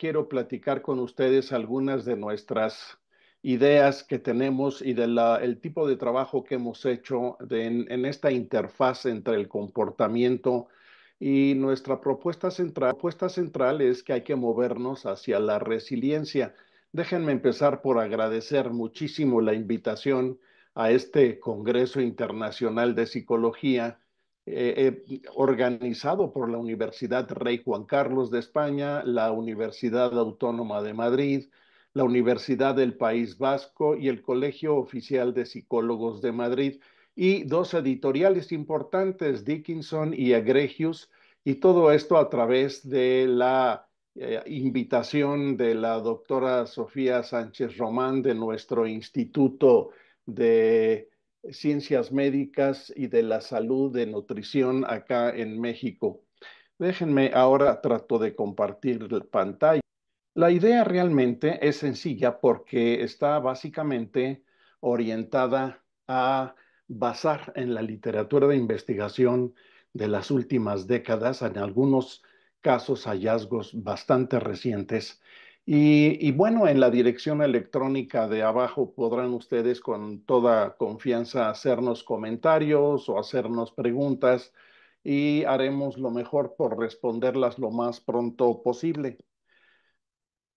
quiero platicar con ustedes algunas de nuestras ideas que tenemos y del tipo de trabajo que hemos hecho en, esta interfaz entre el comportamiento y nuestra propuesta central, propuesta central es que hay que movernos hacia la resiliencia. Déjenme empezar por agradecer muchísimo la invitación a este Congreso Internacional de Psicología eh, eh, organizado por la Universidad Rey Juan Carlos de España, la Universidad Autónoma de Madrid, la Universidad del País Vasco y el Colegio Oficial de Psicólogos de Madrid, y dos editoriales importantes, Dickinson y Egregius, y todo esto a través de la eh, invitación de la doctora Sofía Sánchez Román de nuestro Instituto de ciencias médicas y de la salud de nutrición acá en México. Déjenme ahora trato de compartir la pantalla. La idea realmente es sencilla porque está básicamente orientada a basar en la literatura de investigación de las últimas décadas, en algunos casos hallazgos bastante recientes, y, bueno, en la dirección electrónica de abajo podrán ustedes con toda confianza hacernos comentarios o hacernos preguntas y haremos lo mejor por responderlas lo más pronto posible.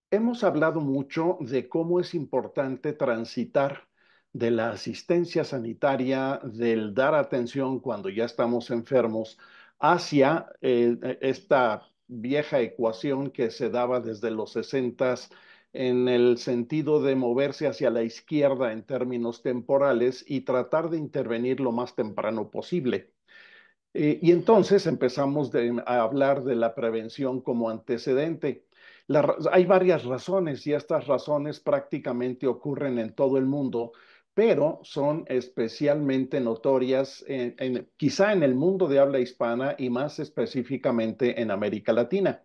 Hemos hablado mucho de cómo es importante transitar de la asistencia sanitaria, del dar atención cuando ya estamos enfermos, hacia eh, esta vieja ecuación que se daba desde los 60 en el sentido de moverse hacia la izquierda en términos temporales y tratar de intervenir lo más temprano posible. Eh, y entonces empezamos a hablar de la prevención como antecedente. hay varias razones y estas razones prácticamente ocurren en todo el mundo, pero son especialmente notorias quizá en el mundo de habla hispana y más específicamente en América Latina.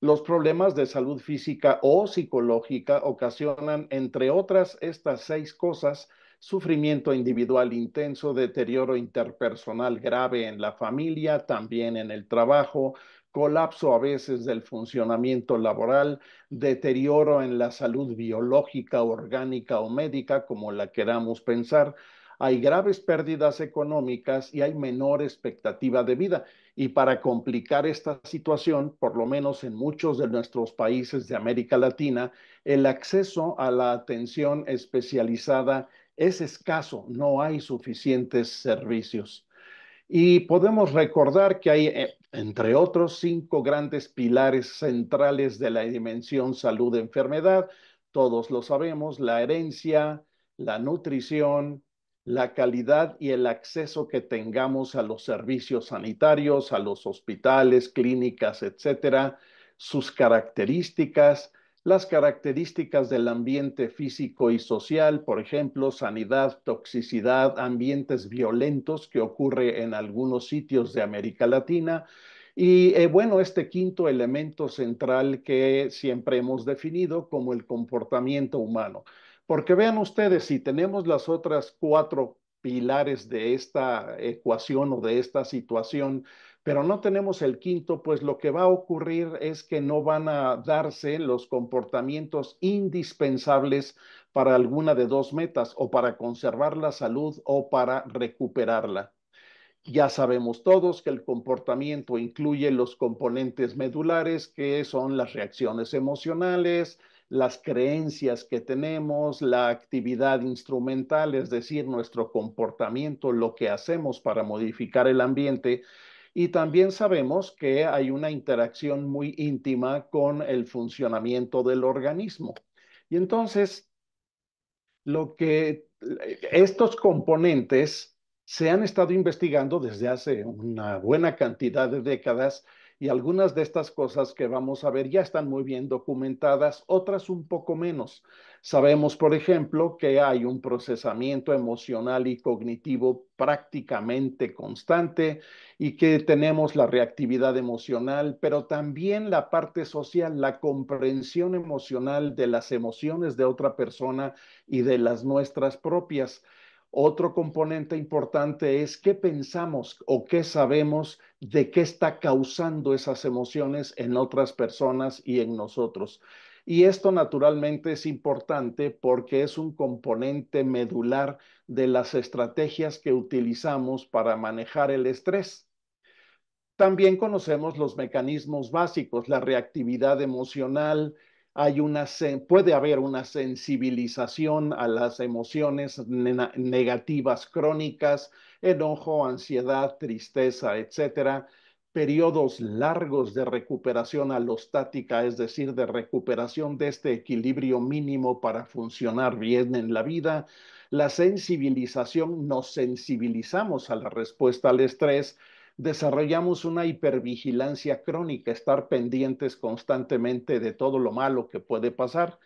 Los problemas de salud física o psicológica ocasionan, entre otras, estas seis cosas, sufrimiento individual intenso, deterioro interpersonal grave en la familia, también en el trabajo, colapso a veces del funcionamiento laboral, deterioro en la salud biológica, orgánica o médica, como la queramos pensar, hay graves pérdidas económicas y hay menor expectativa de vida. Y para complicar esta situación, por lo menos en muchos de nuestros países de América Latina, el acceso a la atención especializada es escaso, no hay suficientes servicios. Y podemos recordar que hay, eh, entre otros, cinco grandes pilares centrales de la dimensión salud-enfermedad. Todos lo sabemos, la herencia, la nutrición, la calidad y el acceso que tengamos a los servicios sanitarios, a los hospitales, clínicas, etcétera, sus características, las características del ambiente físico y social, por ejemplo, sanidad, toxicidad, ambientes violentos que ocurre en algunos sitios de América Latina. Y eh, bueno, este quinto elemento central que siempre hemos definido como el comportamiento humano. Porque vean ustedes, si tenemos las otras cuatro pilares de esta ecuación o de esta situación, pero no tenemos el quinto, pues lo que va a ocurrir es que no van a darse los comportamientos indispensables para alguna de dos metas, o para conservar la salud o para recuperarla. Ya sabemos todos que el comportamiento incluye los componentes medulares, que son las reacciones emocionales, las creencias que tenemos, la actividad instrumental, es decir, nuestro comportamiento, lo que hacemos para modificar el ambiente y también sabemos que hay una interacción muy íntima con el funcionamiento del organismo. Y entonces, lo que eh, estos componentes se han estado investigando desde hace una buena cantidad de décadas y algunas de estas cosas que vamos a ver ya están muy bien documentadas, otras un poco menos. Sabemos, por ejemplo, que hay un procesamiento emocional y cognitivo prácticamente constante y que tenemos la reactividad emocional, pero también la parte social, la comprensión emocional de las emociones de otra persona y de las nuestras propias. Otro componente importante es qué pensamos o qué sabemos de qué está causando esas emociones en otras personas y en nosotros. Y esto naturalmente es importante porque es un componente medular de las estrategias que utilizamos para manejar el estrés. También conocemos los mecanismos básicos, la reactividad emocional, puede haber una sensibilización a las emociones negativas crónicas, enojo, ansiedad, tristeza, etcétera, periodos largos de recuperación alostática, es decir, de recuperación de este equilibrio mínimo para funcionar bien en la vida. La sensibilización, nos sensibilizamos a la respuesta al estrés, desarrollamos una hipervigilancia crónica, estar pendientes constantemente de todo lo malo que puede pasar.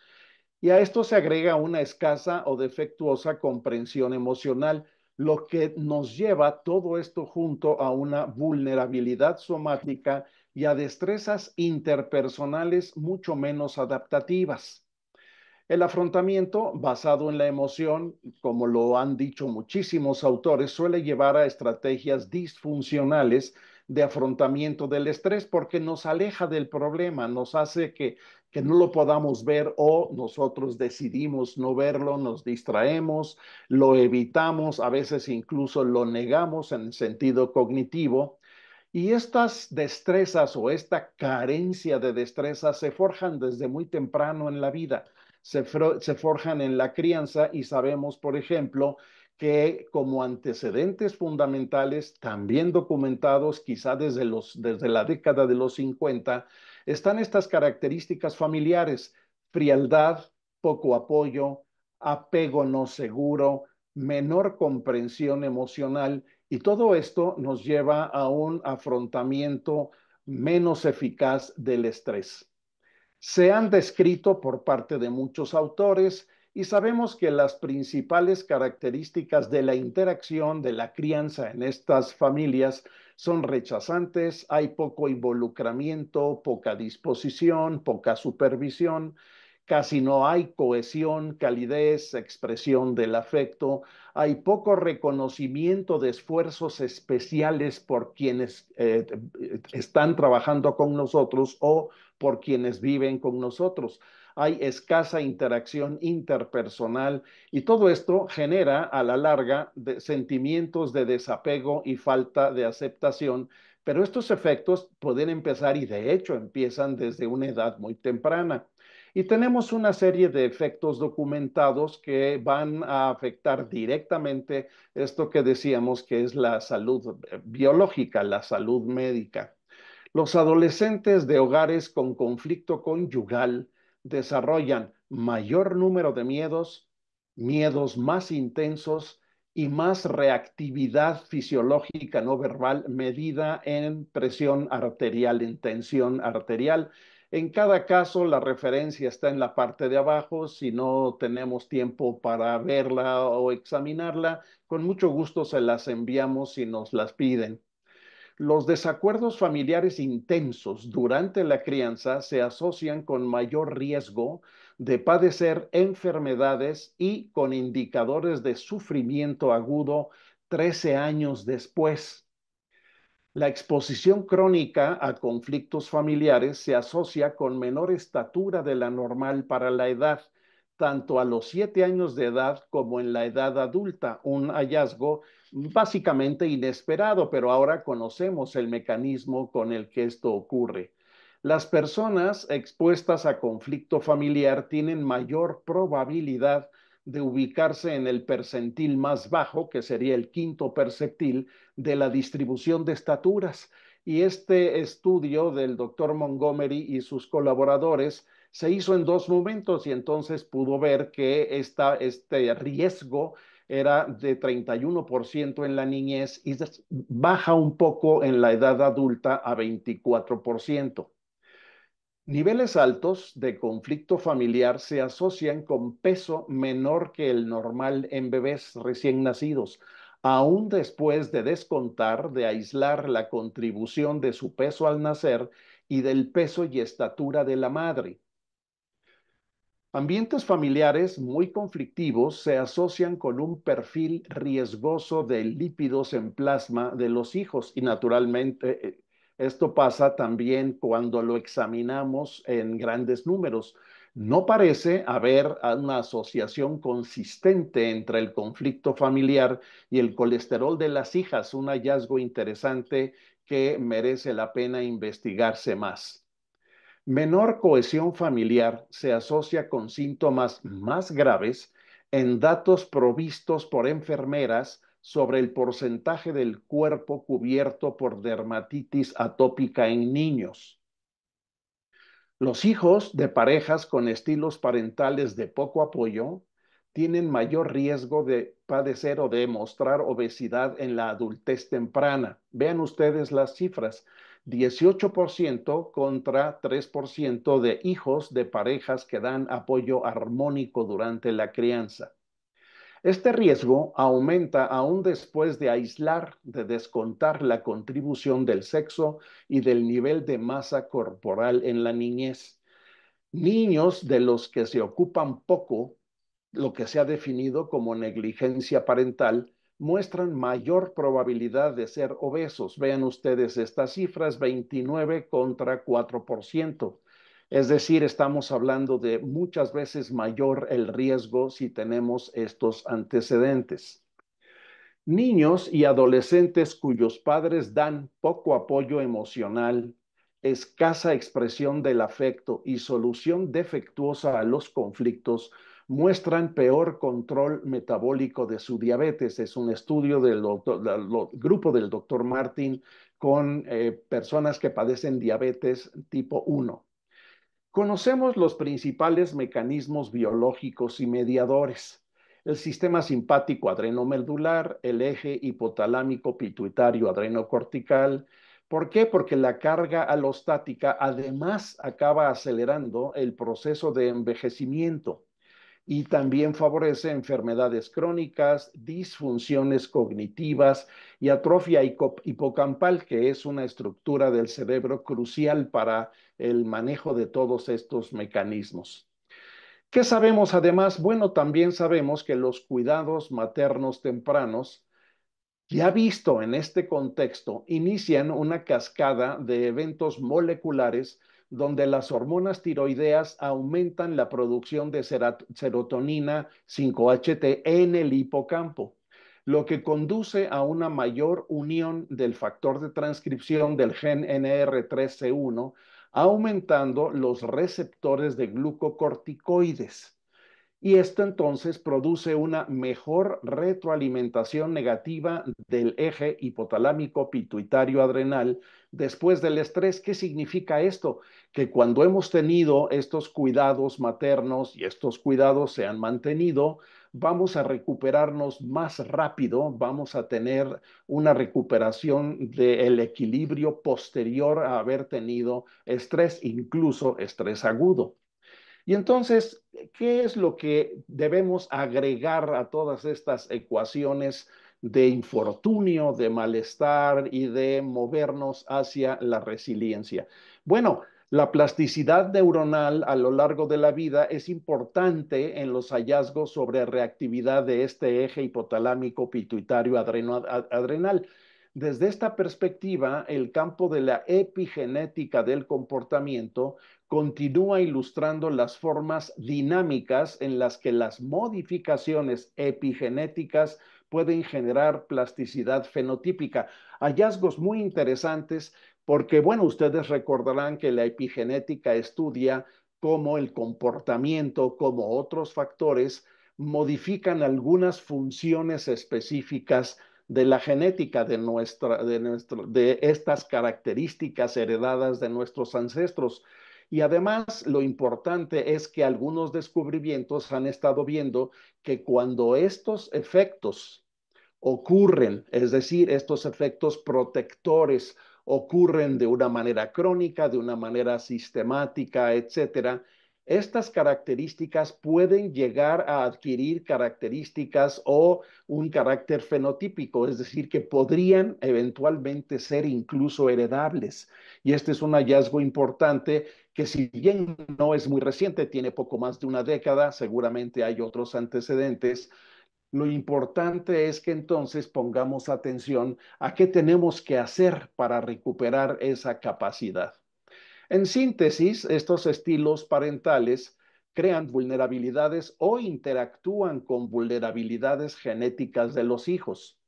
Y a esto se agrega una escasa o defectuosa comprensión emocional, lo que nos lleva todo esto junto a una vulnerabilidad somática y a destrezas interpersonales mucho menos adaptativas. El afrontamiento basado en la emoción, como lo han dicho muchísimos autores, suele llevar a estrategias disfuncionales de afrontamiento del estrés porque nos aleja del problema, nos hace que, no lo podamos ver o nosotros decidimos no verlo, nos distraemos, lo evitamos, a veces incluso lo negamos en sentido cognitivo. Y estas destrezas o esta carencia de destrezas se forjan desde muy temprano en la vida se, forjan en la crianza y sabemos, por ejemplo, que como antecedentes fundamentales, también documentados quizá desde, desde la década de los 50, están estas características familiares, frialdad, poco apoyo, apego no seguro, menor comprensión emocional, y todo esto nos lleva a un afrontamiento menos eficaz del estrés se han descrito por parte de muchos autores y sabemos que las principales características de la interacción de la crianza en estas familias son rechazantes, hay poco involucramiento, poca disposición, poca supervisión, Casi no hay cohesión, calidez, expresión del afecto. Hay poco reconocimiento de esfuerzos especiales por quienes eh, eh, están trabajando con nosotros o por quienes viven con nosotros hay escasa interacción interpersonal y todo esto genera a la larga sentimientos de desapego y falta de aceptación, pero estos efectos pueden empezar y de hecho empiezan desde una edad muy temprana. Y tenemos una serie de efectos documentados que van a afectar directamente esto que decíamos que es la salud eh, biológica, la salud médica. Los adolescentes de hogares con conflicto conyugal desarrollan mayor número de miedos, miedos más intensos y más reactividad fisiológica no verbal medida en presión arterial, en tensión arterial en cada caso, la referencia está en la parte de abajo. Si no tenemos tiempo para verla o examinarla, con mucho gusto se las enviamos si nos las piden. Los desacuerdos familiares intensos durante la crianza se asocian con mayor riesgo de padecer enfermedades y con indicadores de sufrimiento agudo 13 años después. La exposición crónica a conflictos familiares se asocia con menor estatura de la normal para la edad, tanto a los siete años de edad como en la edad adulta, un hallazgo básicamente inesperado, pero ahora conocemos el mecanismo con el que esto ocurre. Las personas expuestas a conflicto familiar tienen mayor probabilidad de ubicarse en el percentil más bajo, que sería el quinto percentil de la distribución de estaturas. Y este estudio del doctor Montgomery y sus colaboradores se hizo en dos momentos y entonces pudo ver que este riesgo era de 31% en la niñez y baja un poco en la edad adulta a 24%. Niveles altos de conflicto familiar se asocian con peso menor que el normal en bebés recién nacidos, aún después de descontar, de aislar la contribución de su peso al nacer y del peso y estatura de la madre. Ambientes familiares muy conflictivos se asocian con un perfil riesgoso de lípidos en plasma de los hijos y naturalmente eh, esto pasa también cuando lo examinamos en grandes números. No parece haber una asociación consistente entre el conflicto familiar y el colesterol de las hijas, un hallazgo interesante que merece la pena investigarse más. Menor cohesión familiar se asocia con síntomas más graves en datos provistos por enfermeras sobre el porcentaje del cuerpo cubierto por dermatitis atópica en niños. Los hijos de parejas con estilos parentales de poco apoyo tienen mayor riesgo de padecer o de mostrar obesidad en la adultez temprana. Vean ustedes las cifras, 18% contra 3% de hijos de parejas que dan apoyo armónico durante la crianza. Este riesgo aumenta aún después de aislar, de descontar la contribución del sexo y del nivel de masa corporal en la niñez. Niños de los que se ocupan poco, lo que se ha definido como negligencia parental, muestran mayor probabilidad de ser obesos. Vean ustedes estas cifras, 29 contra 4%. Es decir, estamos hablando de muchas veces mayor el riesgo si tenemos estos antecedentes. Niños y adolescentes cuyos padres dan poco apoyo emocional, escasa expresión del afecto y solución defectuosa a los conflictos muestran peor control metabólico de su diabetes. Es un estudio del, grupo del doctor Martin con eh, personas que padecen diabetes tipo 1. Conocemos los principales mecanismos biológicos y mediadores. El sistema simpático adrenomedular, el eje hipotalámico pituitario adrenocortical. ¿Por qué? Porque la carga alostática además acaba acelerando el proceso de envejecimiento y también favorece enfermedades crónicas, disfunciones cognitivas y atrofia hipocampal, que es una estructura del cerebro crucial para el manejo de todos estos mecanismos. ¿Qué sabemos además? Bueno, también sabemos que los cuidados maternos tempranos, ya visto en este contexto, inician una cascada de eventos moleculares donde las hormonas tiroideas aumentan la producción de serotonina 5-HT en el hipocampo, lo que conduce a una mayor unión del factor de transcripción del gen NR3C1, aumentando los receptores de glucocorticoides y esto entonces produce una mejor retroalimentación negativa del eje hipotalámico pituitario adrenal después del estrés. ¿Qué significa esto? Que cuando hemos tenido estos cuidados maternos y estos cuidados se han mantenido, vamos a recuperarnos más rápido, vamos a tener una recuperación del equilibrio posterior a haber tenido estrés, incluso estrés agudo. Y entonces, ¿qué es lo que debemos agregar a todas estas ecuaciones de infortunio, de malestar y de movernos hacia la resiliencia? Bueno, la plasticidad neuronal a lo largo de la vida es importante en los hallazgos sobre reactividad de este eje hipotalámico pituitario adrenal. Desde esta perspectiva, el campo de la epigenética del comportamiento continúa ilustrando las formas dinámicas en las que las modificaciones epigenéticas pueden generar plasticidad fenotípica. Hallazgos muy interesantes porque, bueno, ustedes recordarán que la epigenética estudia cómo el comportamiento, como otros factores, modifican algunas funciones específicas de la genética de, nuestra, de, de estas características heredadas de nuestros ancestros. Y además lo importante es que algunos descubrimientos han estado viendo que cuando estos efectos ocurren, es decir, estos efectos protectores ocurren de una manera crónica, de una manera sistemática, etcétera, estas características pueden llegar a adquirir características o un carácter fenotípico, es decir, que podrían eventualmente ser incluso heredables. Y este es un hallazgo importante que si bien no es muy reciente, tiene poco más de una década, seguramente hay otros antecedentes, lo importante es que entonces pongamos atención a qué tenemos que hacer para recuperar esa capacidad. En síntesis, estos estilos parentales crean vulnerabilidades o interactúan con vulnerabilidades genéticas de los hijos.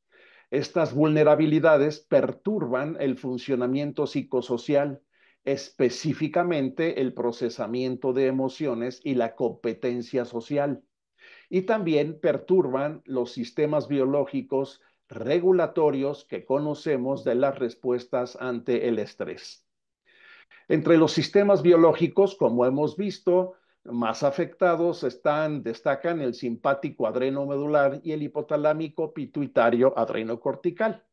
Estas vulnerabilidades perturban el funcionamiento psicosocial, específicamente el procesamiento de emociones y la competencia social. Y también perturban los sistemas biológicos regulatorios que conocemos de las respuestas ante el estrés. Entre los sistemas biológicos, como hemos visto, más afectados están, destacan el simpático adrenomedular y el hipotalámico pituitario adrenocortical.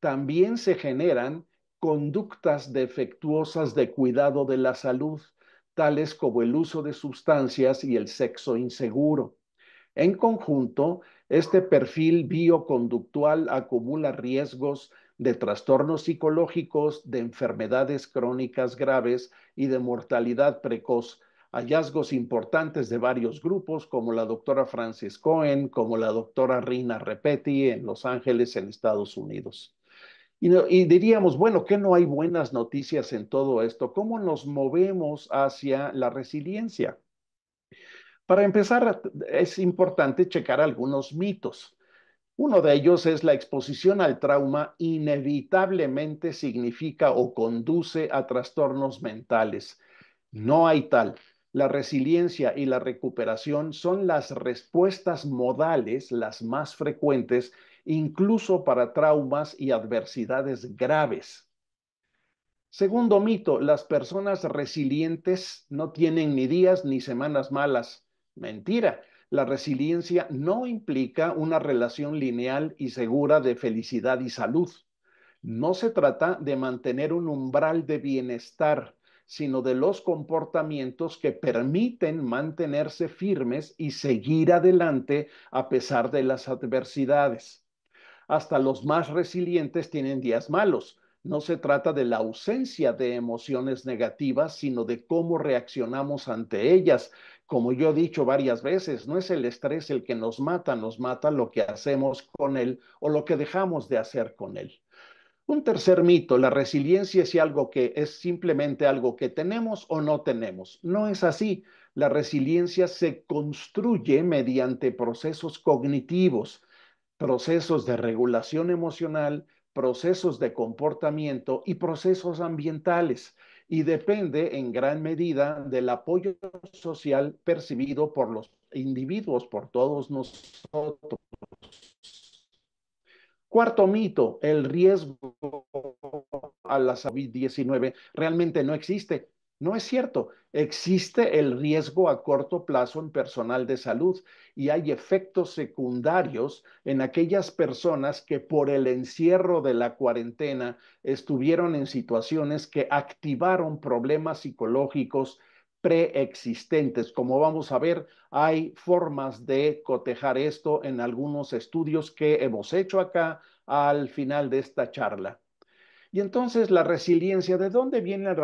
También se generan conductas defectuosas de cuidado de la salud, tales como el uso de sustancias y el sexo inseguro. En conjunto, este perfil bioconductual acumula riesgos de trastornos psicológicos, de enfermedades crónicas graves y de mortalidad precoz. Hallazgos importantes de varios grupos, como la doctora Francis Cohen, como la doctora Rina Repetti en Los Ángeles, en Estados Unidos. Y, y, diríamos, bueno, que no hay buenas noticias en todo esto. ¿Cómo nos movemos hacia la resiliencia? Para empezar, es importante checar algunos mitos. Uno de ellos es la exposición al trauma inevitablemente significa o conduce a trastornos mentales. No hay tal. La resiliencia y la recuperación son las respuestas modales las más frecuentes, incluso para traumas y adversidades graves. Segundo mito, las personas resilientes no tienen ni días ni semanas malas. Mentira la resiliencia no implica una relación lineal y segura de felicidad y salud. No se trata de mantener un umbral de bienestar, sino de los comportamientos que permiten mantenerse firmes y seguir adelante a pesar de las adversidades. Hasta los más resilientes tienen días malos. No se trata de la ausencia de emociones negativas, sino de cómo reaccionamos ante ellas como yo he dicho varias veces, no es el estrés el que nos mata, nos mata lo que hacemos con él o lo que dejamos de hacer con él. Un tercer mito, la resiliencia es algo que es simplemente algo que tenemos o no tenemos. No es así. La resiliencia se construye mediante procesos cognitivos, procesos de regulación emocional, procesos de comportamiento y procesos ambientales y depende en gran medida del apoyo social percibido por los individuos, por todos nosotros. Cuarto mito, el riesgo a la COVID-19 realmente no existe. No es cierto. Existe el riesgo a corto plazo en personal de salud y hay efectos secundarios en aquellas personas que por el encierro de la cuarentena estuvieron en situaciones que activaron problemas psicológicos preexistentes. Como vamos a ver, hay formas de cotejar esto en algunos estudios que hemos hecho acá al final de esta charla. Y entonces la resiliencia, ¿de dónde viene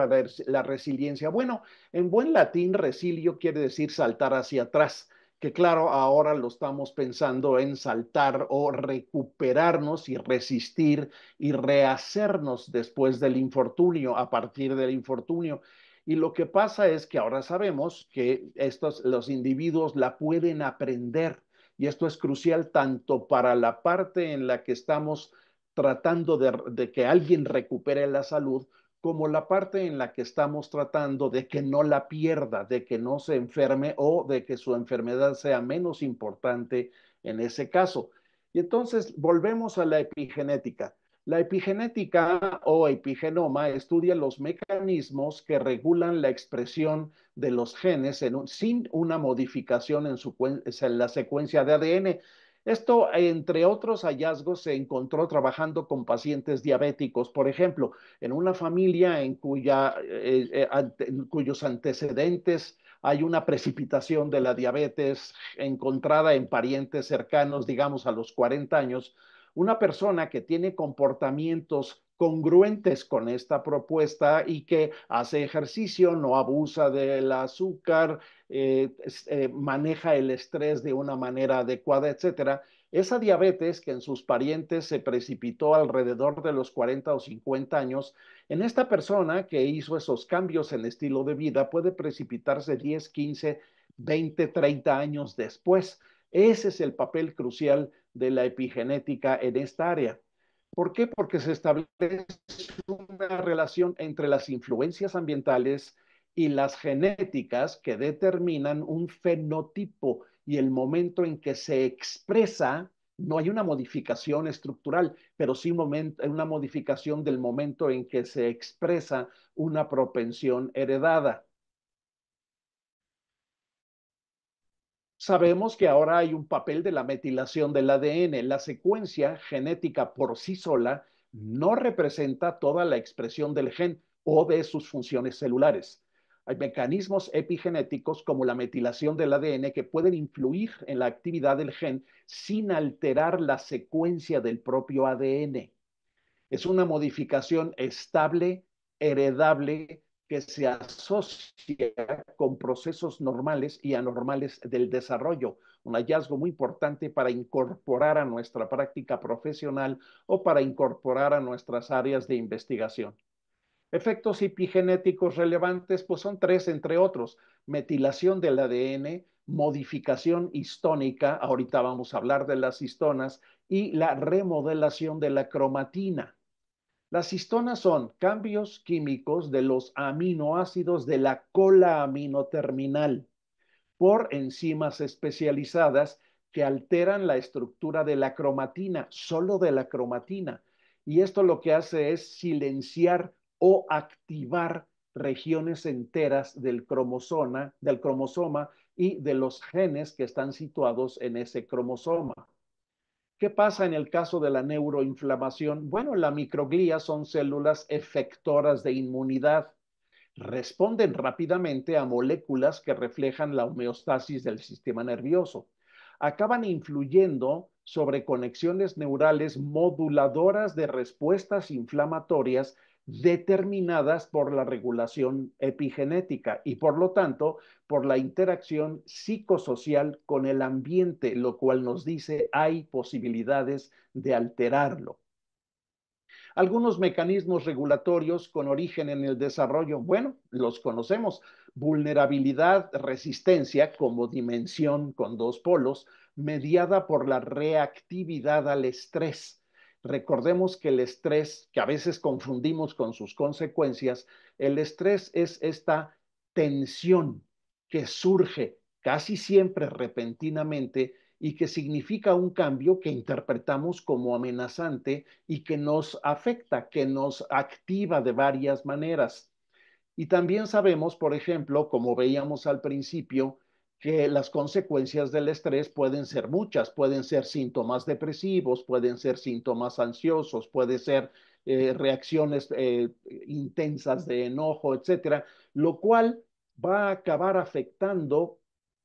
la resiliencia? Bueno, en buen latín resilio quiere decir saltar hacia atrás, que claro, ahora lo estamos pensando en saltar o recuperarnos y resistir y rehacernos después del infortunio, a partir del infortunio. Y lo que pasa es que ahora sabemos que estos, los individuos la pueden aprender. Y esto es crucial tanto para la parte en la que estamos tratando de, que alguien recupere la salud, como la parte en la que estamos tratando de que no la pierda, de que no se enferme o de que su enfermedad sea menos importante en ese caso. Y entonces volvemos a la epigenética. La epigenética o epigenoma estudia los mecanismos que regulan la expresión de los genes sin una modificación en, en la secuencia de ADN. Esto, entre otros hallazgos, se encontró trabajando con pacientes diabéticos, por ejemplo, en una familia en, cuya, eh, eh, cuyos antecedentes hay una precipitación de la diabetes encontrada en parientes cercanos, digamos, a los 40 años, una persona que tiene comportamientos congruentes con esta propuesta y que hace ejercicio, no abusa del azúcar, eh, eh, maneja el estrés de una manera adecuada, etcétera. Esa diabetes que en sus parientes se precipitó alrededor de los 40 o 50 años, en esta persona que hizo esos cambios en estilo de vida puede precipitarse 10, 15, 20, 30 años después. Ese es el papel crucial de la epigenética en esta área. ¿Por qué? Porque se establece una relación entre las influencias ambientales, y las genéticas que determinan un fenotipo y el momento en que se expresa, no hay una modificación estructural, pero sí una modificación del momento en que se expresa una propensión heredada. Sabemos que ahora hay un papel de la metilación del ADN. La secuencia genética por sí sola no representa toda la expresión del gen o de sus funciones celulares. Hay mecanismos epigenéticos como la metilación del ADN que pueden influir en la actividad del gen sin alterar la secuencia del propio ADN. Es una modificación estable, heredable, que se asocia con procesos normales y anormales del desarrollo, un hallazgo muy importante para incorporar a nuestra práctica profesional o para incorporar a nuestras áreas de investigación. Efectos epigenéticos relevantes, pues son tres, entre otros, metilación del ADN, modificación histónica, ahorita vamos a hablar de las histonas, y la remodelación de la cromatina. Las histonas son cambios químicos de los aminoácidos de la cola aminoterminal por enzimas especializadas que alteran la estructura de la cromatina, solo de la cromatina. Y esto lo que hace es silenciar o activar regiones enteras del cromosoma, y de los genes que están situados en ese cromosoma. ¿Qué pasa en el caso de la neuroinflamación? Bueno, la microglía son células efectoras de inmunidad. Responden rápidamente a moléculas que reflejan la homeostasis del sistema nervioso. Acaban influyendo sobre conexiones neurales moduladoras de respuestas inflamatorias determinadas por la regulación epigenética y por lo tanto por la interacción psicosocial con el ambiente, lo cual nos dice hay posibilidades de alterarlo. Algunos mecanismos regulatorios con origen en el desarrollo, bueno, los conocemos. Vulnerabilidad, resistencia como dimensión con dos polos, mediada por la reactividad al estrés Recordemos que el estrés, que a veces confundimos con sus consecuencias, el estrés es esta tensión que surge casi siempre repentinamente y que significa un cambio que interpretamos como amenazante y que nos afecta, que nos activa de varias maneras. Y también sabemos, por ejemplo, como veíamos al principio, que las consecuencias del estrés pueden ser muchas, pueden ser síntomas depresivos, pueden ser síntomas ansiosos, pueden ser eh, reacciones eh, intensas de enojo, etcétera, lo cual va a acabar afectando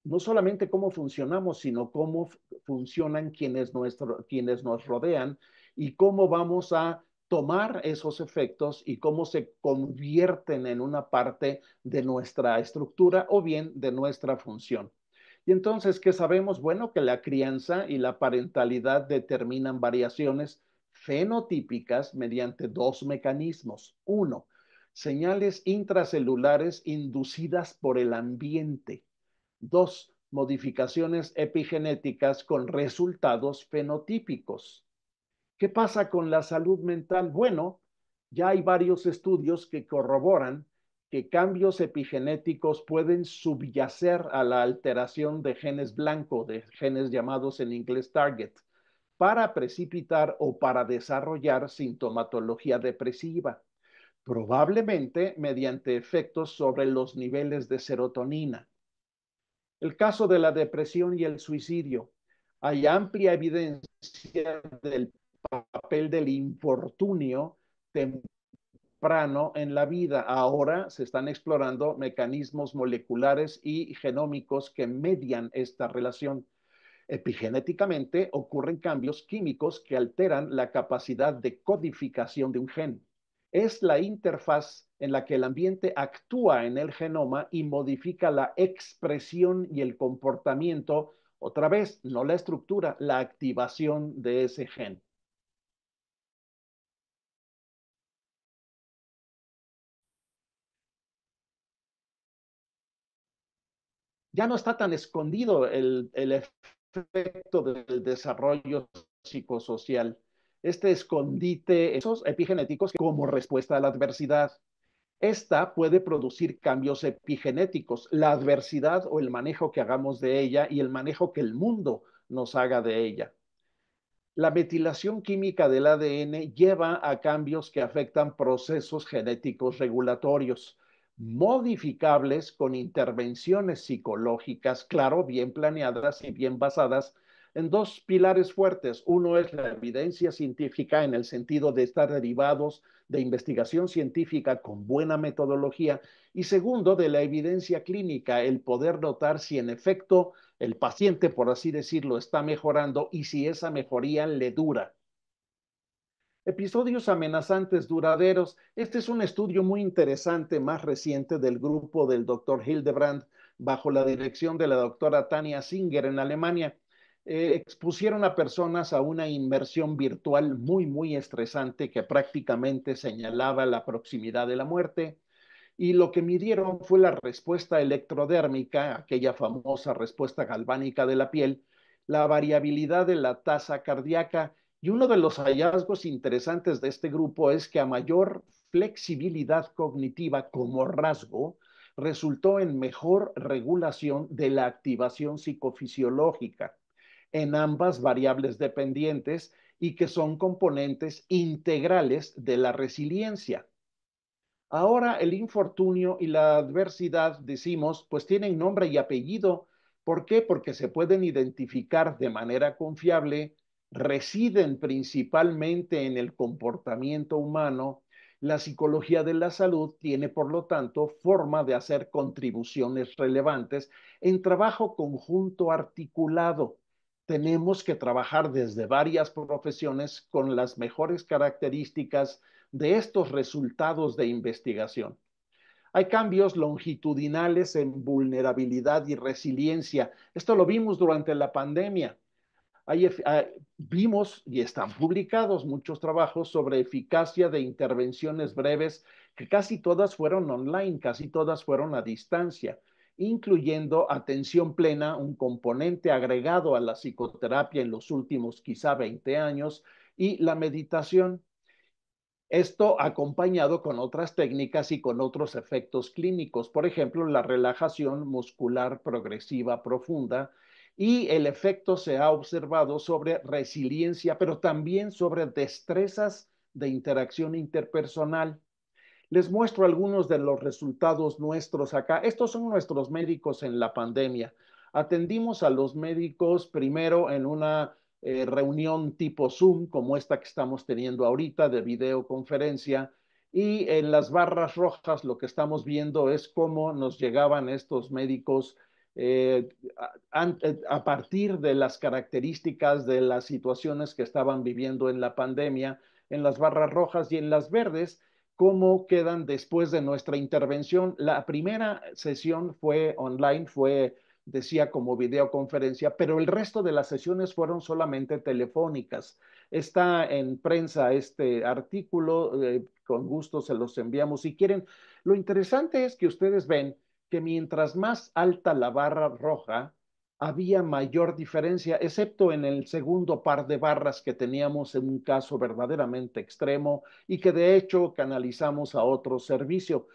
no solamente cómo funcionamos, sino cómo funcionan quienes, nuestro, quienes nos rodean y cómo vamos a tomar esos efectos y cómo se convierten en una parte de nuestra estructura o bien de nuestra función. Y entonces, ¿qué sabemos? Bueno, que la crianza y la parentalidad determinan variaciones fenotípicas mediante dos mecanismos. Uno, señales intracelulares inducidas por el ambiente. Dos, modificaciones epigenéticas con resultados fenotípicos. ¿Qué pasa con la salud mental? Bueno, ya hay varios estudios que corroboran que cambios epigenéticos pueden subyacer a la alteración de genes blanco, de genes llamados en inglés target, para precipitar o para desarrollar sintomatología depresiva, probablemente mediante efectos sobre los niveles de serotonina. El caso de la depresión y el suicidio. Hay amplia evidencia del papel del infortunio temprano en la vida. Ahora se están explorando mecanismos moleculares y genómicos que median esta relación. Epigenéticamente ocurren cambios químicos que alteran la capacidad de codificación de un gen. Es la interfaz en la que el ambiente actúa en el genoma y modifica la expresión y el comportamiento, otra vez, no la estructura, la activación de ese gen. ya no está tan escondido el, efecto del desarrollo psicosocial. Este escondite, esos epigenéticos como respuesta a la adversidad. Esta puede producir cambios epigenéticos, la adversidad o el manejo que hagamos de ella y el manejo que el mundo nos haga de ella. La metilación química del ADN lleva a cambios que afectan procesos genéticos regulatorios, modificables con intervenciones psicológicas, claro, bien planeadas y bien basadas en dos pilares fuertes. Uno es la evidencia científica en el sentido de estar derivados de investigación científica con buena metodología y segundo de la evidencia clínica, el poder notar si en efecto el paciente, por así decirlo, está mejorando y si esa mejoría le dura. Episodios amenazantes duraderos. Este es un estudio muy interesante, más reciente, del grupo del doctor Hildebrand, bajo la dirección de la doctora Tania Singer en Alemania. Eh, expusieron a personas a una inmersión virtual muy, muy estresante que prácticamente señalaba la proximidad de la muerte. Y lo que midieron fue la respuesta electrodérmica, aquella famosa respuesta galvánica de la piel, la variabilidad de la tasa cardíaca y uno de los hallazgos interesantes de este grupo es que a mayor flexibilidad cognitiva como rasgo, resultó en mejor regulación de la activación psicofisiológica en ambas variables dependientes y que son componentes integrales de la resiliencia. Ahora el infortunio y la adversidad, decimos, pues tienen nombre y apellido. ¿Por qué? Porque se pueden identificar de manera confiable residen principalmente en el comportamiento humano, la psicología de la salud tiene, por lo tanto, forma de hacer contribuciones relevantes en trabajo conjunto articulado. Tenemos que trabajar desde varias profesiones con las mejores características de estos resultados de investigación. Hay cambios longitudinales en vulnerabilidad y resiliencia. Esto lo vimos durante la pandemia Ah, vimos y están publicados muchos trabajos sobre eficacia de intervenciones breves, que casi todas fueron online, casi todas fueron a distancia, incluyendo atención plena, un componente agregado a la psicoterapia en los últimos quizá 20 años, y la meditación. Esto acompañado con otras técnicas y con otros efectos clínicos, por ejemplo, la relajación muscular progresiva profunda y el efecto se ha observado sobre resiliencia, pero también sobre destrezas de interacción interpersonal. Les muestro algunos de los resultados nuestros acá. Estos son nuestros médicos en la pandemia. Atendimos a los médicos primero en una eh, reunión tipo Zoom, como esta que estamos teniendo ahorita de videoconferencia, y en las barras rojas lo que estamos viendo es cómo nos llegaban estos médicos eh, eh, a, partir de las características de las situaciones que estaban viviendo en la pandemia, en las barras rojas y en las verdes, cómo quedan después de nuestra intervención. La primera sesión fue online, fue, decía, como videoconferencia, pero el resto de las sesiones fueron solamente telefónicas. Está en prensa este artículo, eh, con gusto se los enviamos si quieren. Lo interesante es que ustedes ven, que mientras más alta la barra roja, había mayor diferencia, excepto en el segundo par de barras que teníamos en un caso verdaderamente extremo y que de hecho canalizamos a otro servicio.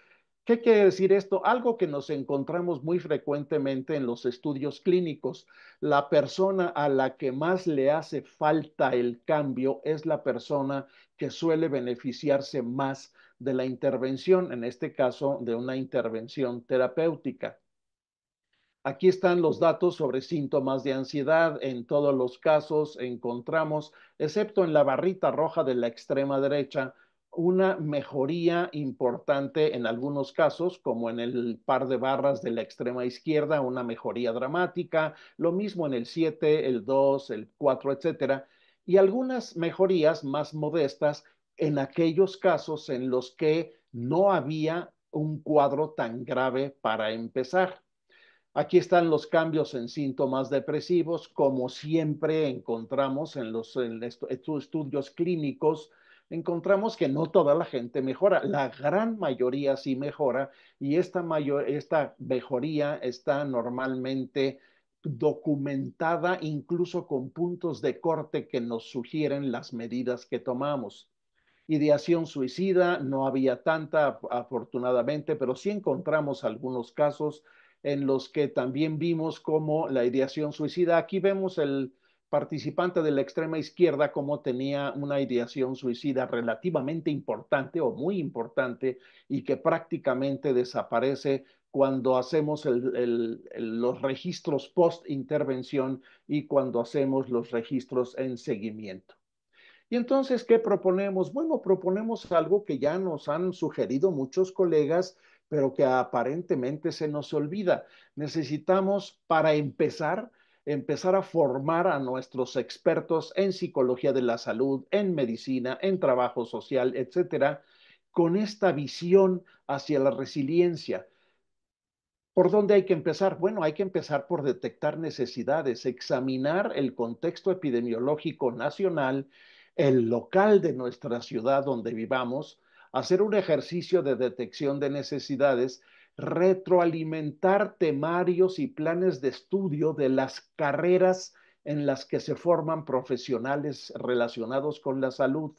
¿Qué quiere decir esto? Algo que nos encontramos muy frecuentemente en los estudios clínicos. La persona a la que más le hace falta el cambio es la persona que suele beneficiarse más de la intervención, en este caso de una intervención terapéutica. Aquí están los datos sobre síntomas de ansiedad. En todos los casos encontramos, excepto en la barrita roja de la extrema derecha, una mejoría importante en algunos casos, como en el par de barras de la extrema izquierda, una mejoría dramática, lo mismo en el 7, el 2, el 4, etcétera, y algunas mejorías más modestas en aquellos casos en los que no había un cuadro tan grave para empezar. Aquí están los cambios en síntomas depresivos, como siempre encontramos en los estudios clínicos, encontramos que no toda la gente mejora, la gran mayoría sí mejora y esta mejoría está normalmente documentada incluso con puntos de corte que nos sugieren las medidas que tomamos. Ideación suicida no había tanta, afortunadamente, pero sí encontramos algunos casos en los que también vimos como la ideación suicida, aquí vemos el participante de la extrema izquierda como tenía una ideación suicida relativamente importante o muy importante y que prácticamente desaparece cuando hacemos los registros post intervención y cuando hacemos los registros en seguimiento. Y entonces, ¿qué proponemos? Bueno, proponemos algo que ya nos han sugerido muchos colegas, pero que aparentemente se nos olvida. Necesitamos, para empezar, empezar a formar a nuestros expertos en psicología de la salud, en medicina, en trabajo social, etcétera, con esta visión hacia la resiliencia. ¿Por dónde hay que empezar? Bueno, hay que empezar por detectar necesidades, examinar el contexto epidemiológico nacional el local de nuestra ciudad donde vivamos, hacer un ejercicio de detección de necesidades, retroalimentar temarios y planes de estudio de las carreras en las que se forman profesionales relacionados con la salud,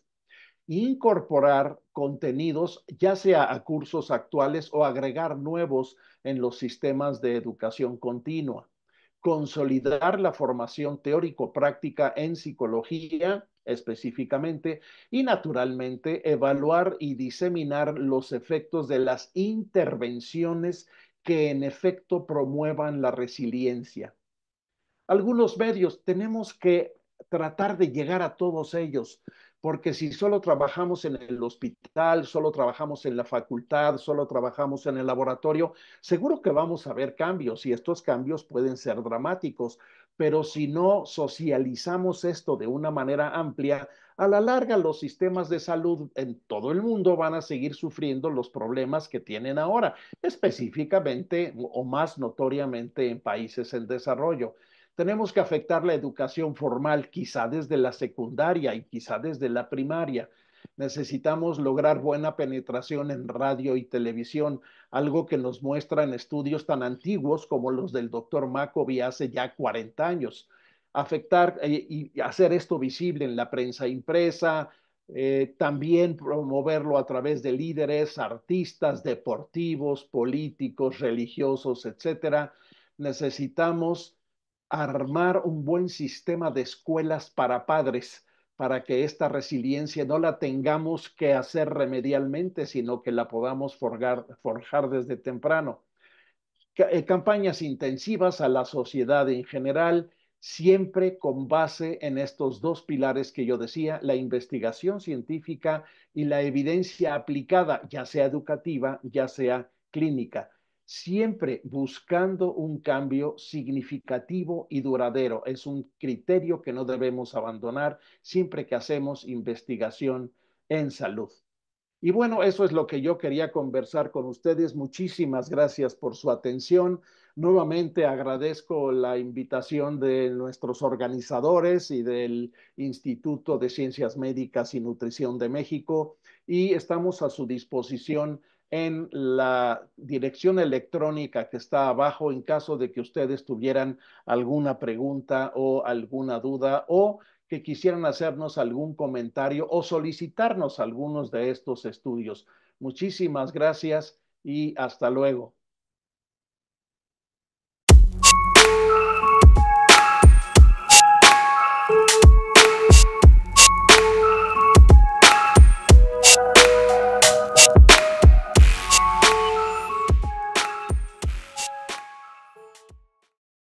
incorporar contenidos, ya sea a cursos actuales o agregar nuevos en los sistemas de educación continua consolidar la formación teórico-práctica en psicología específicamente y naturalmente evaluar y diseminar los efectos de las intervenciones que en efecto promuevan la resiliencia. Algunos medios tenemos que tratar de llegar a todos ellos porque si solo trabajamos en el hospital, solo trabajamos en la facultad, solo trabajamos en el laboratorio, seguro que vamos a ver cambios y estos cambios pueden ser dramáticos, pero si no socializamos esto de una manera amplia, a la larga los sistemas de salud en todo el mundo van a seguir sufriendo los problemas que tienen ahora, específicamente o más notoriamente en países en desarrollo. Tenemos que afectar la educación formal, quizá desde la secundaria y quizá desde la primaria. Necesitamos lograr buena penetración en radio y televisión, algo que nos muestra en estudios tan antiguos como los del doctor Macoby hace ya 40 años. Afectar eh, y hacer esto visible en la prensa impresa, eh, también promoverlo a través de líderes, artistas, deportivos, políticos, religiosos, etcétera. Necesitamos armar un buen sistema de escuelas para padres, para que esta resiliencia no la tengamos que hacer remedialmente, sino que la podamos forjar, desde temprano. Eh, campañas intensivas a la sociedad en general, siempre con base en estos dos pilares que yo decía, la investigación científica y la evidencia aplicada, ya sea educativa, ya sea clínica siempre buscando un cambio significativo y duradero. Es un criterio que no debemos abandonar siempre que hacemos investigación en salud. Y bueno, eso es lo que yo quería conversar con ustedes. Muchísimas gracias por su atención. Nuevamente agradezco la invitación de nuestros organizadores y del Instituto de Ciencias Médicas y Nutrición de México y estamos a su disposición en la dirección electrónica que está abajo en caso de que ustedes tuvieran alguna pregunta o alguna duda o que quisieran hacernos algún comentario o solicitarnos algunos de estos estudios. Muchísimas gracias y hasta luego.